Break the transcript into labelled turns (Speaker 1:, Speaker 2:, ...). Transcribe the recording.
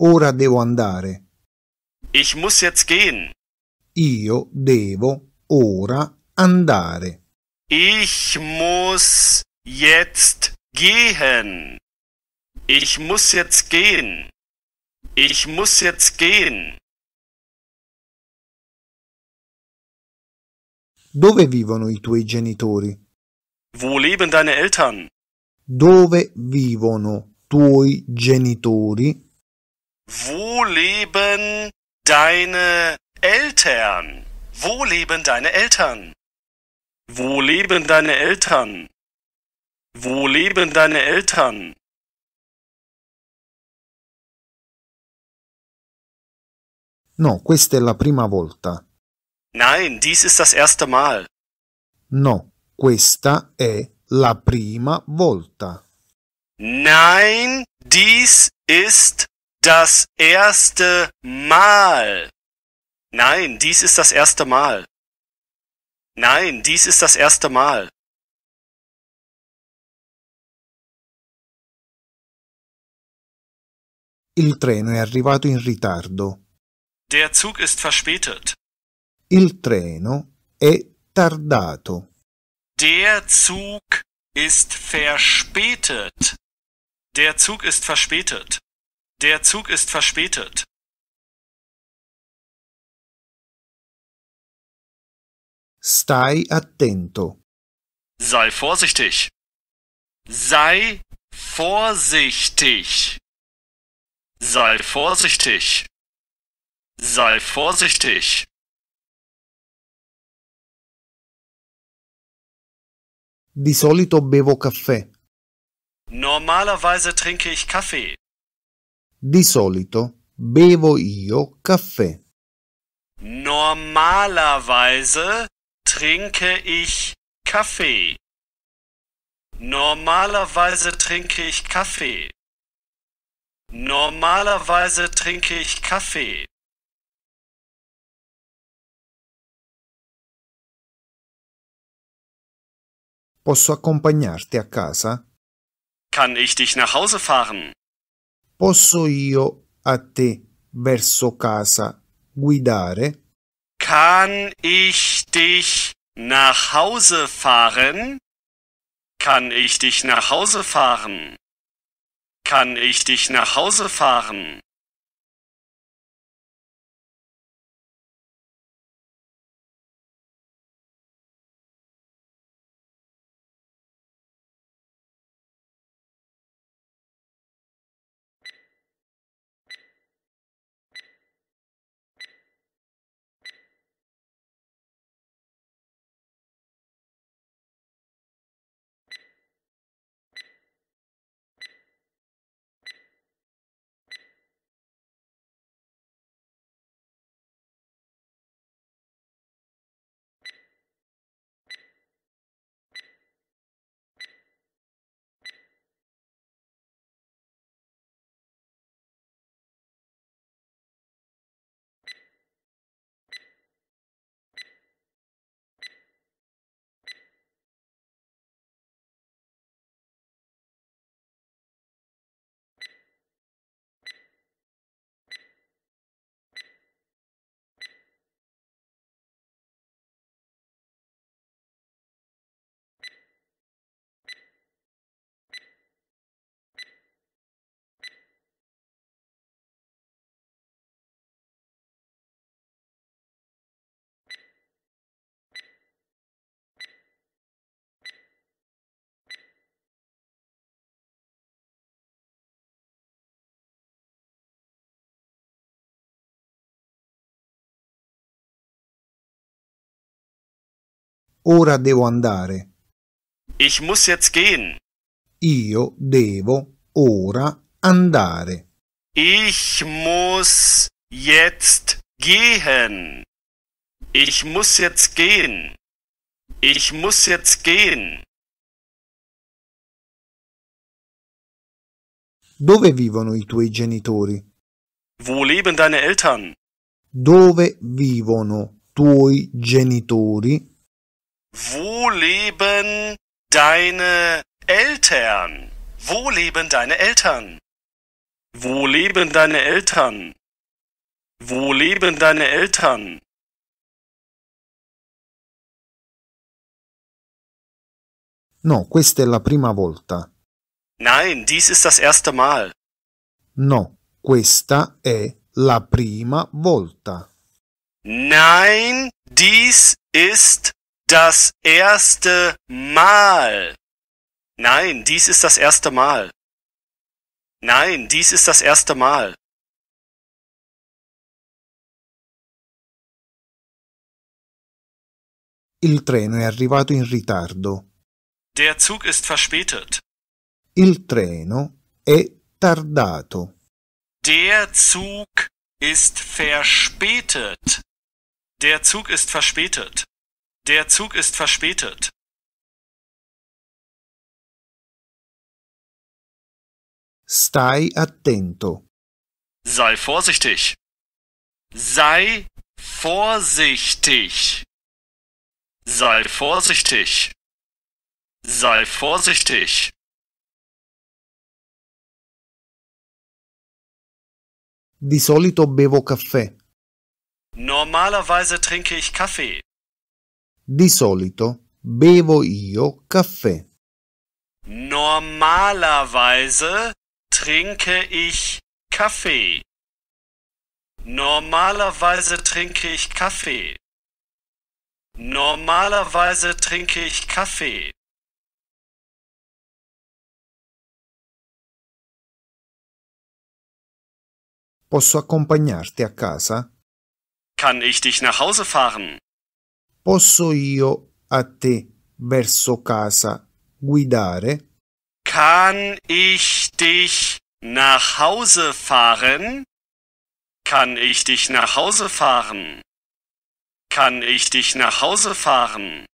Speaker 1: Ora devo andare.
Speaker 2: Ich muss jetzt gehen.
Speaker 1: Io devo ora andare.
Speaker 3: Ich muss jetzt gehen.
Speaker 2: Ich muss jetzt gehen. Ich muss jetzt gehen. Dove vivono
Speaker 1: i tuoi genitori?
Speaker 2: Wo leben deine Eltern?
Speaker 1: Dove vivono tuoi genitori?
Speaker 3: Wo leben deine Eltern? Wo leben deine Eltern?
Speaker 2: Wo leben deine Eltern? Wo leben deine Eltern?
Speaker 1: No, questa è la prima volta.
Speaker 2: Nein, dies ist das erste Mal.
Speaker 1: No, questa è la prima volta.
Speaker 3: Nein, dies ist das erste
Speaker 2: Mal. Nein, dies ist das erste Mal. Nein, dies ist das erste Mal.
Speaker 1: Il treno è arrivato in ritardo.
Speaker 2: Der Zug ist verspätet.
Speaker 1: Il treno è tardato.
Speaker 3: Der Zug ist verspätet.
Speaker 2: Der Zug ist verspätet. Der Zug ist verspätet. Stai
Speaker 1: attento.
Speaker 2: Sei vorsichtig. Sei vorsichtig. Sei vorsichtig. Sei vorsichtig.
Speaker 1: Di solito bevo caffè.
Speaker 2: Normalerweise
Speaker 3: trinke ich Kaffee.
Speaker 1: Di solito bevo io caffè.
Speaker 3: Normalerweise trinke ich Kaffee. Normalerweise trinke ich
Speaker 2: Kaffee. Normalerweise trinke ich Kaffee.
Speaker 1: Posso accompagnarti a casa?
Speaker 2: Kann ich
Speaker 3: dich nach Hause fahren?
Speaker 1: posso io a te verso casa guidare?
Speaker 3: Kann ich dich nach Hause fahren? Kann ich dich nach Hause fahren?
Speaker 2: Kann ich dich nach Hause fahren? Ora
Speaker 1: devo andare.
Speaker 2: Ich muss jetzt gehen.
Speaker 1: Io devo ora andare.
Speaker 3: Ich muss jetzt
Speaker 2: gehen. Ich muss jetzt gehen. Ich muss jetzt gehen.
Speaker 1: Dove vivono i tuoi genitori?
Speaker 2: Wo leben deine Eltern?
Speaker 1: Dove vivono tuoi genitori?
Speaker 3: Wo leben deine Eltern? Wo leben
Speaker 2: deine Eltern? Wo leben deine Eltern? Wo leben deine Eltern?
Speaker 1: No, questa è la prima volta.
Speaker 2: Nein, dies
Speaker 3: ist das erste Mal.
Speaker 1: No, questa è la prima volta.
Speaker 3: Nein, dies ist das erste Mal. Nein, dies ist das erste Mal.
Speaker 2: Nein, dies ist das erste Mal. Il treno è
Speaker 1: arrivato in ritardo.
Speaker 2: Der Zug ist verspätet.
Speaker 1: Il treno è tardato.
Speaker 3: Der Zug ist
Speaker 2: verspätet. Der Zug ist verspätet. Der Zug ist verspätet.
Speaker 1: Stai attento.
Speaker 2: Sei vorsichtig.
Speaker 3: Sei vorsichtig. Sei
Speaker 2: vorsichtig. Sei vorsichtig. Di solito bevo caffè. Normalerweise trinke ich Kaffee.
Speaker 1: Di solito bevo io caffè.
Speaker 3: Normalerweise trinke ich Kaffee.
Speaker 2: Normalerweise trinke ich Kaffee. Normalerweise trinke ich Kaffee.
Speaker 1: Posso accompagnarti a casa?
Speaker 2: Kann ich dich nach Hause fahren?
Speaker 1: Posso io a te verso casa guidare?
Speaker 3: Kann ich dich nach Hause fahren? Kann ich dich nach
Speaker 2: Hause fahren? Kann ich dich nach Hause fahren?